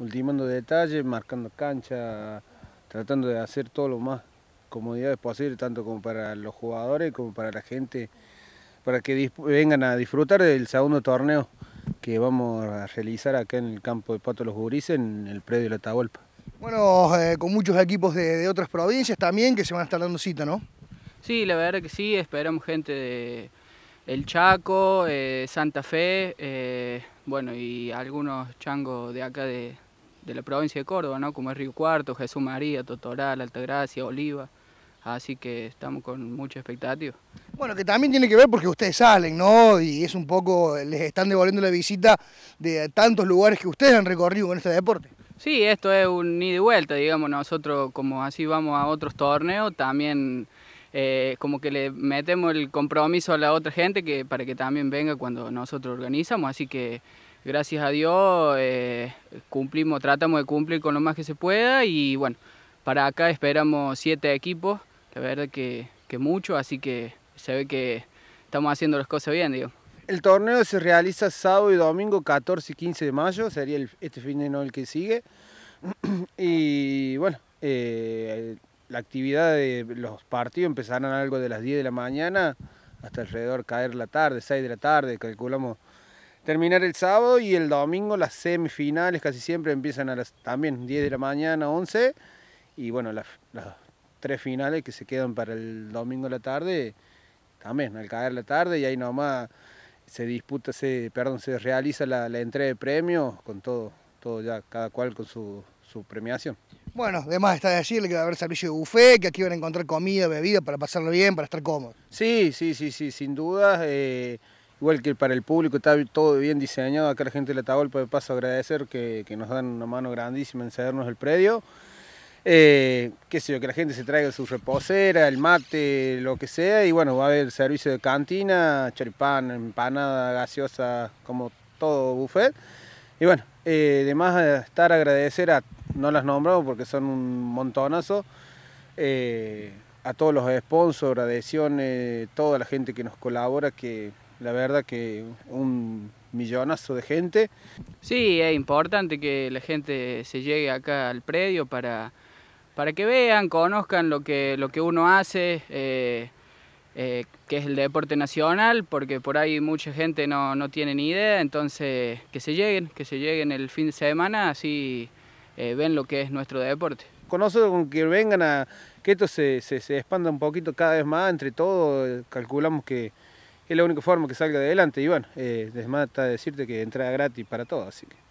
ultimando detalles, marcando cancha, tratando de hacer todo lo más comodidades posible, tanto como para los jugadores como para la gente, para que vengan a disfrutar del segundo torneo que vamos a realizar acá en el campo de Pato Los Gurises, en el predio de la Tabolpa. Bueno, eh, con muchos equipos de, otras provincias también que se van a estar dando cita, ¿no? Sí, la verdad que sí, esperamos gente de El Chaco, eh, Santa Fe, eh, bueno, y algunos changos de acá de, de la provincia de Córdoba, ¿no? como es Río Cuarto, Jesús María, Totoral, Altagracia, Oliva. Así que estamos con mucha expectativa. Bueno, que también tiene que ver porque ustedes salen, ¿no? Y es un poco, les están devolviendo la visita de tantos lugares que ustedes han recorrido en este deporte. Sí, esto es un ida y vuelta, digamos, nosotros como así vamos a otros torneos, también eh, como que le metemos el compromiso a la otra gente que, para que también venga cuando nosotros organizamos, así que gracias a Dios eh, cumplimos, tratamos de cumplir con lo más que se pueda y bueno, para acá esperamos siete equipos, la verdad que, que mucho, así que se ve que estamos haciendo las cosas bien, digo. El torneo se realiza sábado y domingo 14 y 15 de mayo, sería este fin de no el que sigue. y bueno, eh, la actividad de los partidos empezarán algo de las 10 de la mañana hasta alrededor caer la tarde, 6 de la tarde, calculamos terminar el sábado y el domingo las semifinales casi siempre empiezan a las también 10 de la mañana, 11 y bueno, las, tres finales que se quedan para el domingo a la tarde también al caer la tarde y ahí nomás se disputa, se, perdón, se realiza la, entrega de premios con todo, todo ya, cada cual con su, premiación. Bueno, además está decirle que va a haber servicio de buffet, que aquí van a encontrar comida, bebida para pasarlo bien, para estar cómodo Sí, sí, sí, sí, sin duda. Eh, Igual que para el público está todo bien diseñado, acá la gente de la Tabolpa de paso agradecer que, nos dan una mano grandísima en cedernos el predio. Eh, sé que la gente se traiga su reposera, el mate, lo que sea, y bueno, va a haber servicio de cantina, choripán, empanada, gaseosa, como todo buffet. Y bueno, además eh, de estar agradecer a, no las nombro porque son un montonazo, eh, a todos los sponsors, adhesiones, toda la gente que nos colabora, que la verdad que un millonazo de gente. Sí, es importante que la gente se llegue acá al predio para, para que vean, conozcan lo que, lo que uno hace, eh, eh, que es el deporte nacional, porque por ahí mucha gente no, tiene ni idea, entonces que se lleguen, que se lleguen el fin de semana, así eh, ven lo que es nuestro deporte. Conozco con que vengan a que esto se expanda un poquito cada vez más, entre todos, calculamos que es la única forma que salga adelante. Y bueno, eh, desmata decirte que entrada gratis para todos, así que.